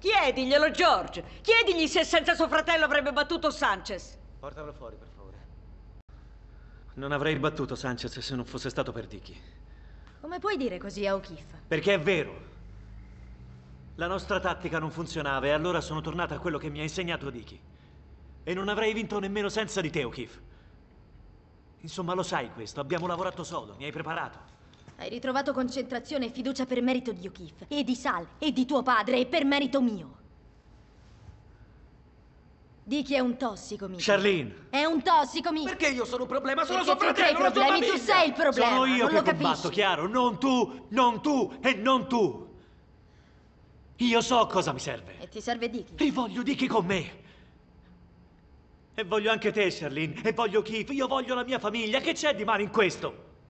Chiediglielo, George. Chiedigli se senza suo fratello avrebbe battuto Sanchez. Portalo fuori, per favore. Non avrei battuto Sanchez se non fosse stato per Dicky. Come puoi dire così a O'Keefe? Perché è vero. La nostra tattica non funzionava e allora sono tornata a quello che mi ha insegnato Dicky. E non avrei vinto nemmeno senza di te, O'Keefe. Insomma, lo sai questo, abbiamo lavorato sodo. mi hai preparato. Hai ritrovato concentrazione e fiducia per merito di Yukif, e di Sal, e di tuo padre, e per merito mio. Di chi è un tossico, Mico. Charlene! È un tossico, Mico. Perché io sono un problema? Sono Perché suo fratello, non problemi, Tu sei il problema, Sono io non che combatto, capisci. chiaro? Non tu, non tu e non tu! Io so cosa mi serve. E ti serve Dicky? E voglio Dicky con me! E voglio anche te, Charlene, e voglio Keith, io voglio la mia famiglia, che c'è di male in questo?